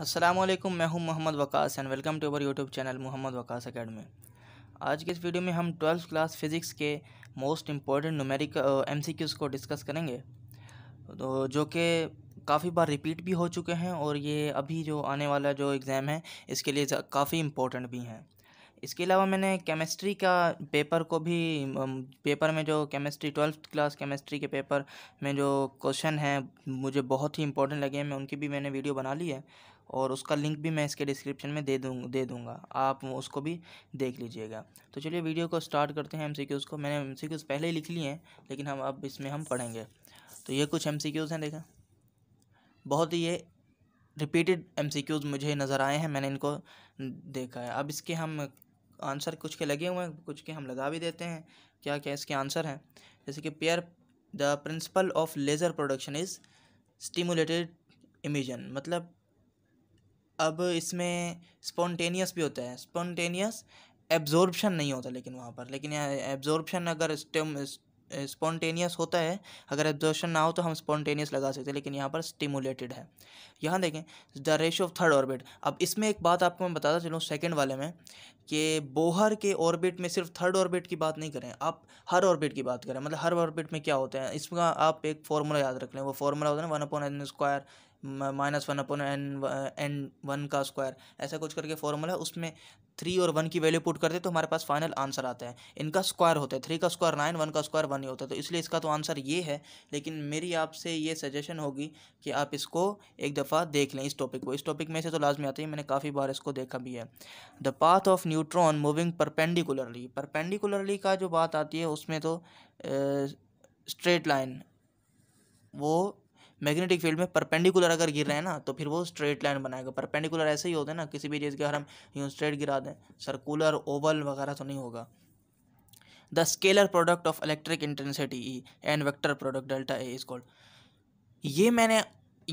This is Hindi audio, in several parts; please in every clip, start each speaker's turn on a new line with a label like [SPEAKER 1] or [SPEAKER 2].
[SPEAKER 1] असलम मैं हूं Mohammad Waqas and welcome to our YouTube channel Mohammad Waqas academy आज के इस वीडियो में हम ट्वेल्थ क्लास फिज़िक्स के most important numeric M C Qs को डिस्कस करेंगे तो जो कि काफ़ी बार रिपीट भी हो चुके हैं और ये अभी जो आने वाला जो एग्ज़ाम है इसके लिए काफ़ी इम्पोर्टेंट भी हैं इसके अलावा मैंने केमिस्ट्री का पेपर को भी पेपर में जो केमिस्ट्री ट्वेल्थ क्लास केमिस्ट्री के पेपर में जो क्वेश्चन हैं मुझे बहुत ही इंपॉर्टेंट लगे हैं मैं उनकी भी मैंने वीडियो बना ली है और उसका लिंक भी मैं इसके डिस्क्रिप्शन में दे दूँ दे दूँगा आप उसको भी देख लीजिएगा तो चलिए वीडियो को स्टार्ट करते हैं एम को मैंने एम पहले ही लिख लिए हैं लेकिन हम अब इसमें हम पढ़ेंगे तो ये कुछ एम हैं देखा बहुत ही ये रिपीटेड एम मुझे नज़र आए हैं मैंने इनको देखा है अब इसके हम आंसर कुछ के लगे हुए हैं कुछ के हम लगा भी देते हैं क्या क्या इसके आंसर हैं जैसे कि pair the principle of laser production is stimulated emission मतलब अब इसमें स्पॉन्टेनियस भी होता है स्पॉन्टेनियस एब्जॉर्बशन नहीं होता लेकिन वहाँ पर लेकिन यहाँ एब्जॉर्बशन अगर स्टेम स्पॉन्टेनियस होता है अगर एब्जॉर्बशन ना हो तो हम स्पॉन्टेनियस लगा सकते हैं लेकिन यहाँ पर स्टिमुलेटेड है यहाँ देखें the ratio of third orbit अब इसमें एक बात आपको मैं बताता चलूँ सेकेंड वाले में कि बोहर के ऑर्बिट में सिर्फ थर्ड ऑर्बिट की बात नहीं करें आप हर ऑर्बिट की बात करें मतलब हर ऑर्बिट में क्या होता है इसमें आप एक फार्मूला याद रख लें वो फार्मूला होता है ना one upon N square minus one upon N N one का स्क्वायर ऐसा कुछ करके फॉर्मूला है उसमें थ्री और वन की वैल्यू पुट करते तो हमारे पास फाइनल आंसर आता है इनका स्क्वायर होता है थ्री का स्क्वायर नाइन वन का स्क्वायर वन ही होता है तो इसलिए इसका तो आंसर ये है लेकिन मेरी आपसे ये सजेशन होगी कि आप इसको एक दफ़ा देख लें इस टॉपिक को इस टॉपिक में से तो लाजमी आती है मैंने काफ़ी बार इसको देखा भी है the path of neutron moving perpendicularly perpendicularly का जो बात आती है उसमें तो स्ट्रेट लाइन वो मैग्नेटिक फील्ड में परपेंडिकुलर अगर गिर रहे हैं ना तो फिर वो स्ट्रेट लाइन बनाएगा परपेंडिकुलर ऐसे ही होते हैं ना किसी भी चीज़ के अगर हम यूँ स्ट्रेट गिरा दें सर्कुलर ओवल वगैरह तो नहीं होगा the scalar product of electric intensity E and vector product delta A is called ये मैंने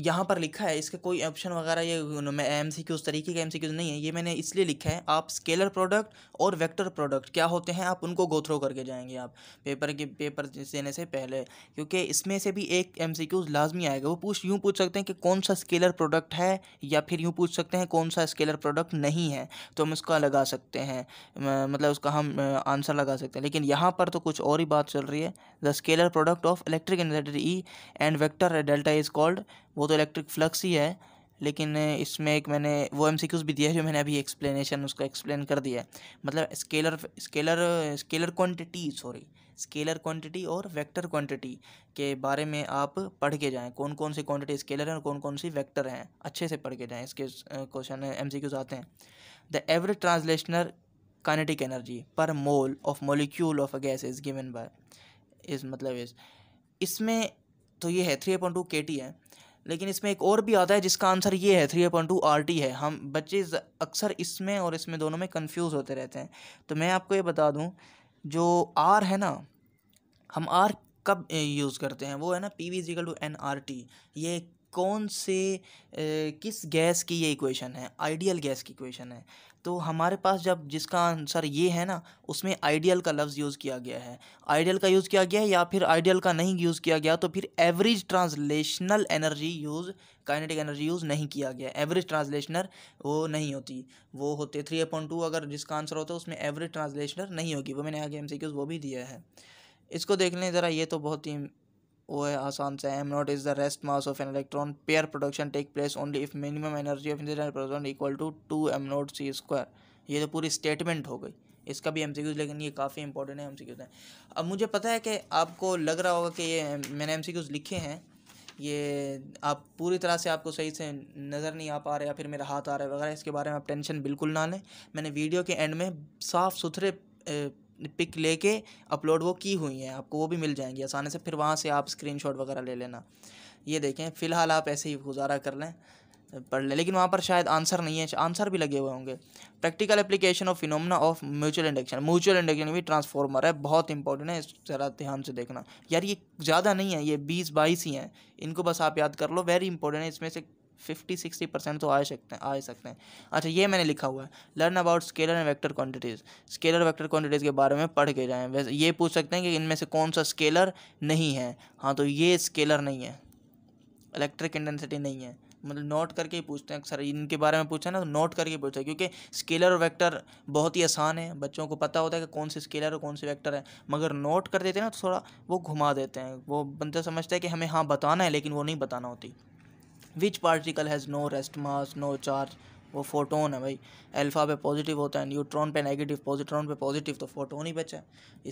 [SPEAKER 1] यहाँ पर लिखा है इसका कोई ऑप्शन वगैरह ये एम सी क्यूज तरीके का एम सी क्यूज़ नहीं है ये मैंने इसलिए लिखा है आप स्केलर प्रोडक्ट और वेक्टर प्रोडक्ट क्या होते हैं आप उनको गोथ्रो करके जाएंगे आप पेपर के पेपर देने से पहले क्योंकि इसमें से भी एक एम सी क्यूज लाजमी आएगा वो पूछ यूँ पूछ सकते हैं कि कौन सा स्केलर प्रोडक्ट है या फिर यूँ पूछ सकते हैं कौन सा स्केलर प्रोडक्ट नहीं है तो हम इसका लगा सकते हैं मतलब उसका हम आंसर लगा सकते हैं लेकिन यहाँ पर तो कुछ और ही बात चल रही है the scalar product of electric energy E and vector delta is called वो तो इलेक्ट्रिक फ्लक्स ही है लेकिन इसमें एक मैंने वो एम भी दिया है जो मैंने अभी एक्सप्लेनेशन उसका एक्सप्लेन कर दिया है मतलब scalar scalar scalar quantity sorry scalar quantity और वेक्टर क्वांटिटी के बारे में आप पढ़ के जाएं कौन कौन सी क्वांटिटी स्केलर हैं और कौन कौन सी वेक्टर हैं अच्छे से पढ़ के जाएँ इसके क्वेश्चन एम सी आते हैं the ever translational kinetic energy per mole of molecule of a gas is given by इस मतलब इस इसमें तो ये है three point two K T है लेकिन इसमें एक और भी आता है जिसका आंसर ये है three point two R T है हम बच्चे अक्सर इसमें और इसमें दोनों में कन्फ्यूज़ होते रहते हैं तो मैं आपको ये बता दूँ जो आर है ना हम आर कब यूज़ करते हैं वो है ना P V equal to N R T ये कौन से किस गैस की ये इक्वेशन है आइडियल गैस की इक्वेशन है तो हमारे पास जब जिसका आंसर ये है ना उसमें आइडियल का लफ्ज़ यूज़ किया गया है आइडियल का यूज़ किया गया है या फिर आइडियल का नहीं यूज़ किया गया तो फिर average translational energy use kinetic energy use नहीं किया गया एवरेज ट्रांसलेशनर वो नहीं होती वो होते थ्री अपॉइंट टू अगर जिसका आंसर होता है उसमें एवरेज ट्रांसलेशनर नहीं होगी वो मैंने आगे एम वो भी दिया है इसको देख लें ज़रा ये तो बहुत ही वो है आसान से M not is the rest mass of an electron pair production take place only if minimum energy of incident production equal to two M not C square ये तो पूरी स्टेटमेंट हो गई इसका भी एम सी क्यूज लेकिन ये काफ़ी इंपॉर्टेंट है एम सी क्यूज हैं अब मुझे पता है कि आपको लग रहा होगा कि ये मैंने एम सी क्यूज लिखे हैं ये आप पूरी तरह से आपको सही से नज़र नहीं आ पा रहे या फिर मेरा हाथ आ रहा है वगैरह इसके बारे में आप टेंशन बिल्कुल ना लें मैंने वीडियो के एंड में साफ़ सुथरे पिक लेके अपलोड वो की हुई हैं आपको वो भी मिल जाएंगी आसानी से फिर वहाँ से आप शॉट वगैरह ले लेना ये देखें फ़िलहाल आप ऐसे ही गुजारा कर लें पढ़ लें लेकिन वहाँ पर शायद आंसर नहीं है आंसर भी लगे हुए होंगे practical application of phenomena of mutual induction mutual induction भी ट्रांसफॉर्मर है बहुत इंपॉर्टेंट है ज़रा ध्यान से देखना यार ये ज़्यादा नहीं है ये बीस बाईस ही हैं इनको बस आप याद कर लो वेरी इंपॉर्टेंट है इसमें से फिफ्टी सिक्सटी परसेंट तो आ सकते हैं आ सकते हैं अच्छा ये मैंने लिखा हुआ है learn about scalar and vector quantities scalar vector quantities के बारे में पढ़ के जाएँ वैसे ये पूछ सकते हैं कि इनमें से कौन सा स्केलर नहीं है हाँ तो ये स्केलर नहीं है इलेक्ट्रिक इंटेंसिटी नहीं है मतलब नोट करके ही पूछते हैं अक्सर इनके बारे में पूछा ना तो नोट करके पूछते हैं क्योंकि स्केलर और वेक्टर बहुत ही आसान है बच्चों को पता होता है कि कौन से स्केलर और कौन से वेक्टर है मगर नोट कर देते हैं ना तो थोड़ा वो घुमा देते हैं वो बंदा समझता है कि हमें हाँ बताना है लेकिन वो नहीं बताना होती which particle has no rest mass no charge वो फोटोन है भाई अल्फा पे पॉजिटिव होता है न्यूट्रॉन पे नेगेटिव पॉजिट्रॉन पे पॉजिटिव तो फोटोन ही बचा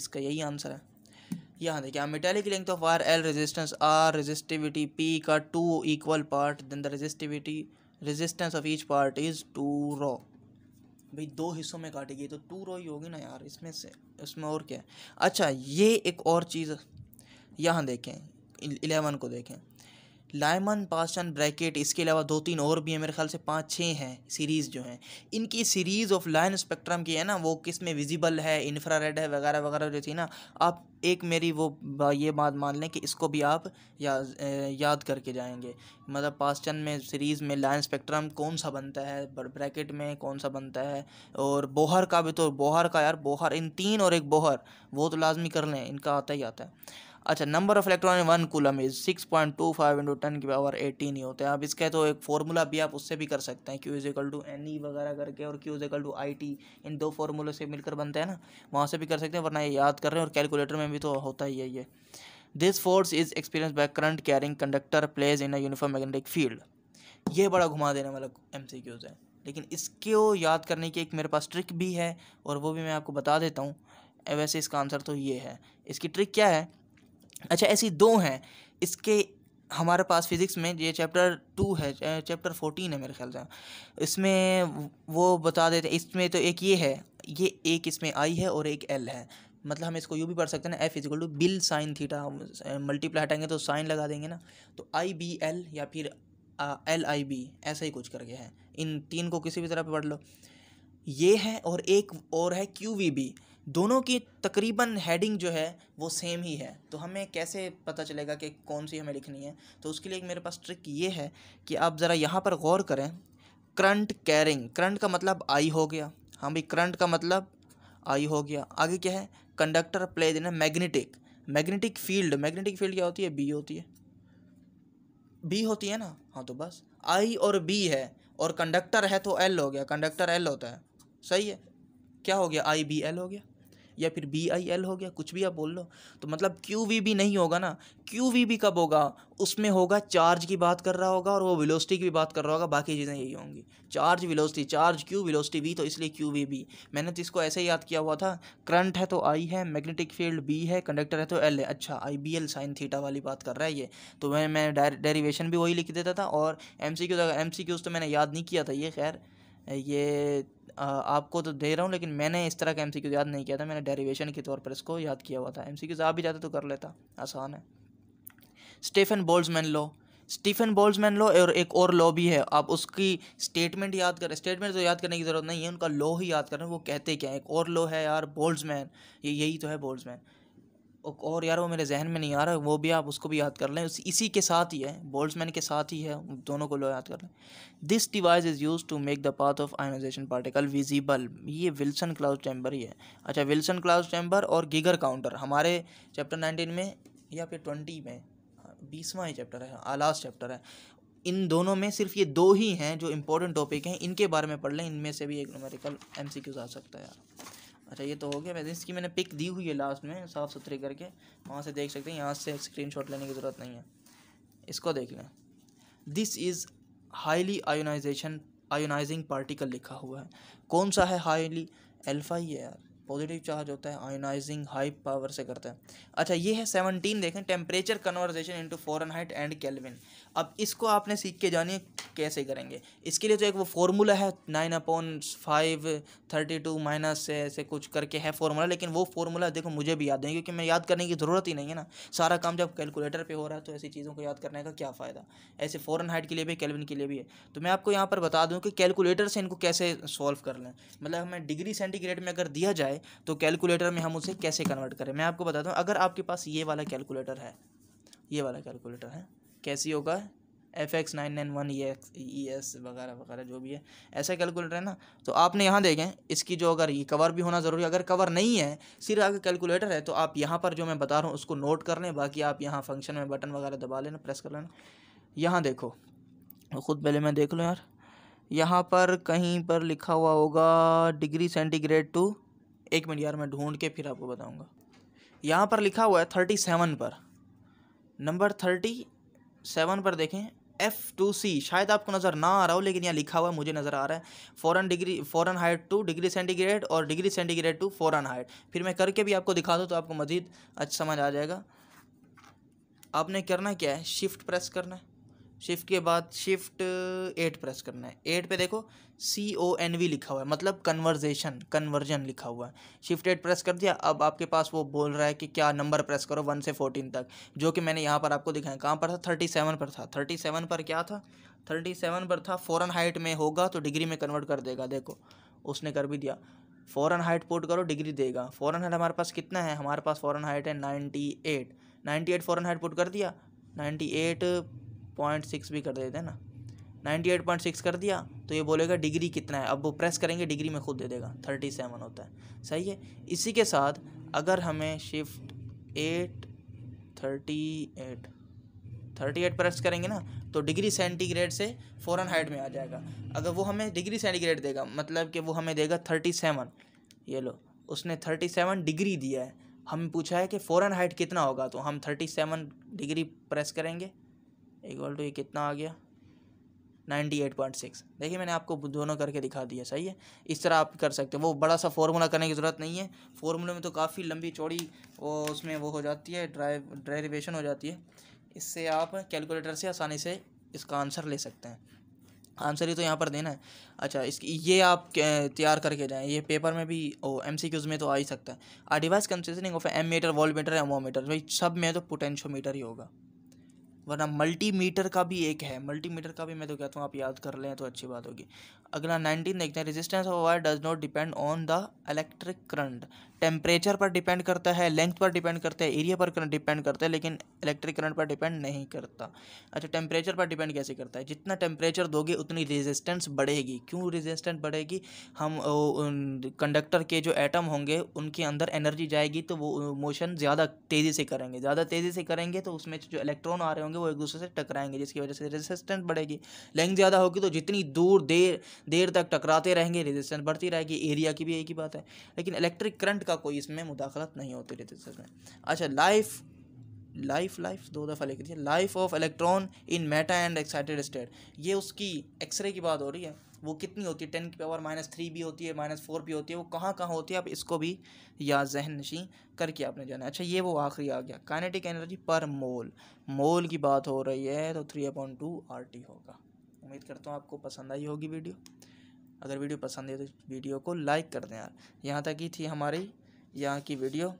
[SPEAKER 1] इसका यही आंसर है यहाँ देखिए metallic length of R L resistance R resistivity P का two equal part then the resistivity resistance of each part is two rho भाई दो हिस्सों में काटी गई तो टू रो ही होगी ना यार इसमें से इसमें और क्या है अच्छा ये एक और चीज़ यहाँ देखें इलेवन को देखें लायमन पाशन ब्रैकेट इसके अलावा दो तीन और भी हैं मेरे ख्याल से पाँच छः हैं सीरीज़ जो हैं इनकी सीरीज़ ऑफ लाइन स्पेक्ट्रम की है ना वो किस में विजिबल है इन्फ्रा रेड है वगैरह वगैरह जो थी ना आप एक मेरी वो ये बात मान लें कि इसको भी आप या, याद करके जाएंगे मतलब पास्टन में सीरीज़ में लाइन स्पेक्ट्रम कौन सा बनता है ब्रैकेट में कौन सा बनता है और बोहर का भी तो बोहर का यार बोहर इन तीन और एक बोहर वो तो लाजमी कर लें इनका आता ही आता है अच्छा number of electron in one coulomb is six point two five into ten की पावर एटीन ही होता है आप इसका तो एक फॉर्मूला भी आप उससे भी कर सकते हैं Q equal to N E वगैरह करके और Q equal to I T इन दो फॉर्मूले से मिलकर बनते हैं ना वहाँ से भी कर सकते हैं वरना ये याद कर रहे हैं और कैलकुलेटर में भी तो होता ही है ये this force is experience by current carrying conductor placed in a uniform magnetic field ये बड़ा घुमा देने वाला एम सी क्यूज़ है लेकिन इसको याद करने की एक मेरे पास ट्रिक भी है और वो भी मैं आपको बता देता हूँ वैसे इसका आंसर तो ये है इसकी ट्रिक क्या है अच्छा ऐसी दो हैं इसके हमारे पास फिज़िक्स में ये चैप्टर टू है चैप्टर फोर्टीन है मेरे ख्याल से इसमें वो बता देते इसमें तो एक ये है ये एक इसमें आई है और एक एल है मतलब हम इसको यू भी पढ़ सकते हैं ना F equal to B I L sine theta multiply हटाएंगे तो साइन लगा देंगे ना तो आई बी एल या फिर एल आई बी ऐसा ही कुछ करके है इन तीन को किसी भी तरह पे पढ़ लो ये है और एक और है क्यू वी बी दोनों की तकरीबन हेडिंग जो है वो सेम ही है तो हमें कैसे पता चलेगा कि कौन सी हमें लिखनी है तो उसके लिए मेरे पास ट्रिक ये है कि आप ज़रा यहाँ पर गौर करें करंट कैरिंग करंट का मतलब आई हो गया हाँ भाई करंट का मतलब आई हो गया आगे क्या है कंडक्टर प्ले देना magnetic magnetic field magnetic field क्या होती है बी होती है बी होती है ना हाँ तो बस आई और बी है और कंडक्टर है तो एल हो गया कंडक्टर एल होता है सही है क्या हो गया आई बी एल हो गया या फिर बी आई एल हो गया कुछ भी आप बोल लो तो मतलब क्यू वी भी नहीं होगा ना क्यू वी भी कब होगा उसमें होगा चार्ज की बात कर रहा होगा और वो विलोसिटी की भी बात कर रहा होगा बाकी चीज़ें यही होंगी charge velocity charge Q velocity V तो इसलिए क्यू वी बी मैंने तो इसको ऐसे ही याद किया हुआ था करंट है तो आई है मैग्नेटिक फील्ड बी है कंडक्टर है तो एल है अच्छा I B L sine theta वाली बात कर रहा है ये तो मैं मैं डेरीवेशन भी वही लिख देता था और M C Q M C Qs तो मैंने याद नहीं किया था ये खैर ये आपको तो दे रहा हूँ लेकिन मैंने इस तरह का एम याद नहीं किया था मैंने डेरीवेशन के तौर पर इसको याद किया हुआ था एम सी आप भी जाते तो कर लेता आसान है Stephen Boltzmann law Stephen Boltzmann law और एक और लॉ भी है आप उसकी स्टेटमेंट याद करें स्टेटमेंट तो याद करने की ज़रूरत नहीं है उनका लॉ ही याद करें वो कहते क्या है एक और लॉ है यार बोल्ट्जमैन ये यही तो है बोल्ट्जमैन और यार वो मेरे जहन में नहीं आ रहा वो भी आप उसको भी याद कर लें इसी के साथ ही है बोल्ट्समैन के साथ ही है दोनों को लो याद कर लें this device is use to make the path of ionization particle visible ये विल्सन क्लाउज चैम्बर ही है अच्छा विल्सन क्लाउज चैम्बर और गिगर काउंटर हमारे चैप्टर नाइनटीन में या फिर ट्वेंटी में बीसवा ही चैप्टर है लास्ट हाँ, चैप्टर है इन दोनों में सिर्फ ये दो ही हैं जो इंपॉर्टेंट टॉपिक हैं इनके बारे में पढ़ लें इनमें से भी एक नोमेरिकल एम आ सकता है यार अच्छा ये तो हो गया वैसे इसकी मैंने पिक दी हुई है लास्ट में साफ़ सुथरी करके वहाँ से देख सकते हैं यहाँ से शॉट लेने की ज़रूरत नहीं है इसको देख लें this is highly ionization ionizing particle लिखा हुआ है कौन सा है हाईली एल्फ़ा ही है यार पॉजिटिव चार्ज होता है आयोनाइजिंग हाई पावर से करता है अच्छा ये है सेवनटीन देखें temperature conversion into Fahrenheit and Kelvin अब इसको आपने सीख के जानिए कैसे करेंगे इसके लिए तो एक वो फॉर्मूला है nine upon five thirty two minus ऐसे कुछ करके है फॉर्मूला लेकिन वो फॉर्मूला देखो मुझे भी याद नहीं क्योंकि मैं याद करने की ज़रूरत ही नहीं है ना सारा काम जब कैलकुलेटर पे हो रहा है तो ऐसी चीज़ों को याद करने का क्या फ़ायदा ऐसे फ़ौरन हाइट के लिए भी कैलविन के लिए भी है तो मैं आपको यहाँ पर बता दूँ कि कैलकुलेटर से इनको कैसे सॉल्व कर लें मतलब हमें डिग्री सेंटीग्रेड में अगर दिया जाए तो कैलकुलेटर में हम उसे कैसे कन्वर्ट करें मैं आपको बता दूँ अगर आपके पास ये वाला कैलकुलेटर है ये वाला कैलकुलेटर है कैसी होगा F X nine nine one E X E S वगैरह वगैरह जो भी है ऐसा कैलकुलेटर है ना तो आपने यहाँ देखें इसकी जो अगर ये कवर भी होना ज़रूरी है अगर कवर नहीं है सिर्फ अगर कैलकुलेटर है तो आप यहाँ पर जो मैं बता रहा हूँ उसको नोट कर लें बाकी आप यहाँ फंक्शन में बटन वगैरह दबा लेना प्रेस कर लेना यहाँ देखो ख़ुद पहले मैं देख लूँ यार यहाँ पर कहीं पर लिखा हुआ होगा डिग्री सेंटीग्रेड टू एक मिनट यार मैं ढूंढ के फिर आपको बताऊँगा यहाँ पर लिखा हुआ है थर्टी सेवन पर नंबर थर्टी सेवन पर देखें एफ़ टू सी शायद आपको नज़र ना आ रहा हो लेकिन यहाँ लिखा हुआ मुझे नज़र आ रहा है Fahrenheit degree Fahrenheit to degree centigrade और degree centigrade to Fahrenheit फिर मैं करके भी आपको दिखा दूँ तो आपको मज़ीद अच्छा समझ आ जाएगा आपने करना क्या है शिफ्ट प्रेस करना है शिफ्ट के बाद शिफ्ट एट प्रेस करना है एट पे देखो सी ओ एन वी लिखा हुआ है मतलब कन्वर्जेशन कन्वर्जन लिखा हुआ है शिफ्ट एट प्रेस कर दिया अब आपके पास वो बोल रहा है कि क्या नंबर प्रेस करो वन से फोर्टीन तक जो कि मैंने यहाँ पर आपको दिखाया कहाँ पर था थर्टी सेवन पर था थर्टी सेवन पर क्या था थर्टी सेवन पर था फ़ौरन हाइट में होगा तो डिग्री में कन्वर्ट कर देगा देखो उसने कर भी दिया फ़ौरन हाइट पोर्ट करो डिग्री देगा फ़ौरन हाइट हमारे पास कितना है हमारे पास फ़ौरन हाइट है ninety eight ninety eight Fahrenheit पोर्ट कर दिया नाइन्टी एट पॉइंट सिक्स भी कर देते हैं ना नाइन्टी एट पॉइंट सिक्स कर दिया तो ये बोलेगा डिग्री कितना है अब वो प्रेस करेंगे डिग्री में खुद दे देगा थर्टी सेवन होता है सही है इसी के साथ अगर हमें shift eight thirty eight thirty eight press करेंगे ना तो डिग्री सेंटीग्रेड से फ़ौरन हाइट में आ जाएगा अगर वो हमें डिग्री सेंटीग्रेड देगा मतलब कि वो हमें देगा थर्टी सेवन ये लो उसने थर्टी सेवन डिग्री दिया है हम पूछा है कि फ़ौरन हाइट कितना होगा तो हम थर्टी सेवन डिग्री प्रेस करेंगे इक्वल टू ये कितना आ गया 98.6 देखिए मैंने आपको दोनों करके दिखा दिया सही है इस तरह आप कर सकते हैं वो बड़ा सा फॉर्मूला करने की ज़रूरत नहीं है फॉर्मूले में तो काफ़ी लंबी चौड़ी वो उसमें वो हो जाती है ड्राइव ड्राइवेशन हो जाती है इससे आप कैलकुलेटर से आसानी से इसका आंसर ले सकते हैं आंसर ही तो यहाँ पर देना है अच्छा इस ये आप तैयार करके जाएँ ये पेपर में भी ओ एम सी क्यूज़ में तो आ ही सकता है a device consisting of ammeter voltmeter ammeter भाई सब में तो मीटर ही होगा वरना मल्टीमीटर का भी एक है मल्टीमीटर का भी मैं तो कहता हूँ आप याद कर लें तो अच्छी बात होगी अगला नाइनटीन देखते हैं resistance of wire does not depend on the electric current temperature पर डिपेंड करता है लेंथ पर डिपेंड करता है एरिया पर डिपेंड करता है लेकिन इलेक्ट्रिक करंट पर डिपेंड नहीं करता अच्छा टेम्परेचर पर डिपेंड कैसे करता है जितना टेम्परेचर दोगे उतनी रेजिस्टेंस बढ़ेगी क्यों रेजिस्टेंस बढ़ेगी हम कंडक्टर के जो एटम होंगे उनके अंदर एनर्जी जाएगी तो वो मोशन ज़्यादा तेज़ी से करेंगे ज़्यादा तेज़ी से करेंगे तो उसमें जो इलेक्ट्रॉन आ रहे होंगे होंगे वो एक दूसरे से टकराएंगे जिसकी वजह से रेजिस्टेंस बढ़ेगी लेंथ ज़्यादा होगी तो जितनी दूर देर देर तक टकराते रहेंगे रेजिस्टेंस बढ़ती रहेगी एरिया की भी एक ही बात है लेकिन इलेक्ट्रिक करंट का कोई इसमें मुदाखलत नहीं होती रेजिस्टेंस में अच्छा लाइफ लाइफ लाइफ दो दफ़ा लिख दिया life of electron in meta and excited state ये उसकी एक्सरे की बात हो रही है वो कितनी होती है टेन की पावर माइनस थ्री भी होती है माइनस फोर भी होती है वो कहाँ कहाँ होती है आप इसको भी या जहन नशी करके आपने जाना अच्छा ये वो आखिरी आ गया काइनेटिक एनर्जी पर मोल मोल की बात हो रही है तो three point two R T होगा उम्मीद करता हूँ आपको पसंद आई होगी वीडियो अगर वीडियो पसंद है तो वीडियो को लाइक कर दें यार यहाँ तक ही थी हमारी यहाँ की वीडियो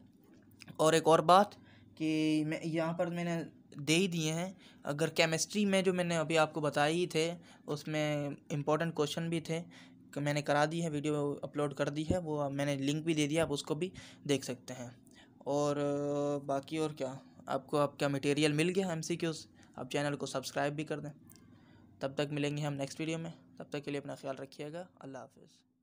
[SPEAKER 1] और एक और बात कि मैं यहाँ पर मैंने दे ही दिए हैं अगर केमिस्ट्री में जो मैंने अभी आपको बताए ही थे उसमें इम्पोर्टेंट क्वेश्चन भी थे मैंने करा दी है वीडियो अपलोड कर दी है वो मैंने लिंक भी दे दिया आप उसको भी देख सकते हैं और बाकी और क्या आपको आपका मटेरियल मिल गया एम सी क्यूज़ आप चैनल को सब्सक्राइब भी कर दें तब तक मिलेंगे हम नेक्स्ट वीडियो में तब तक के लिए अपना ख्याल रखिएगा अल्लाह हाफिज़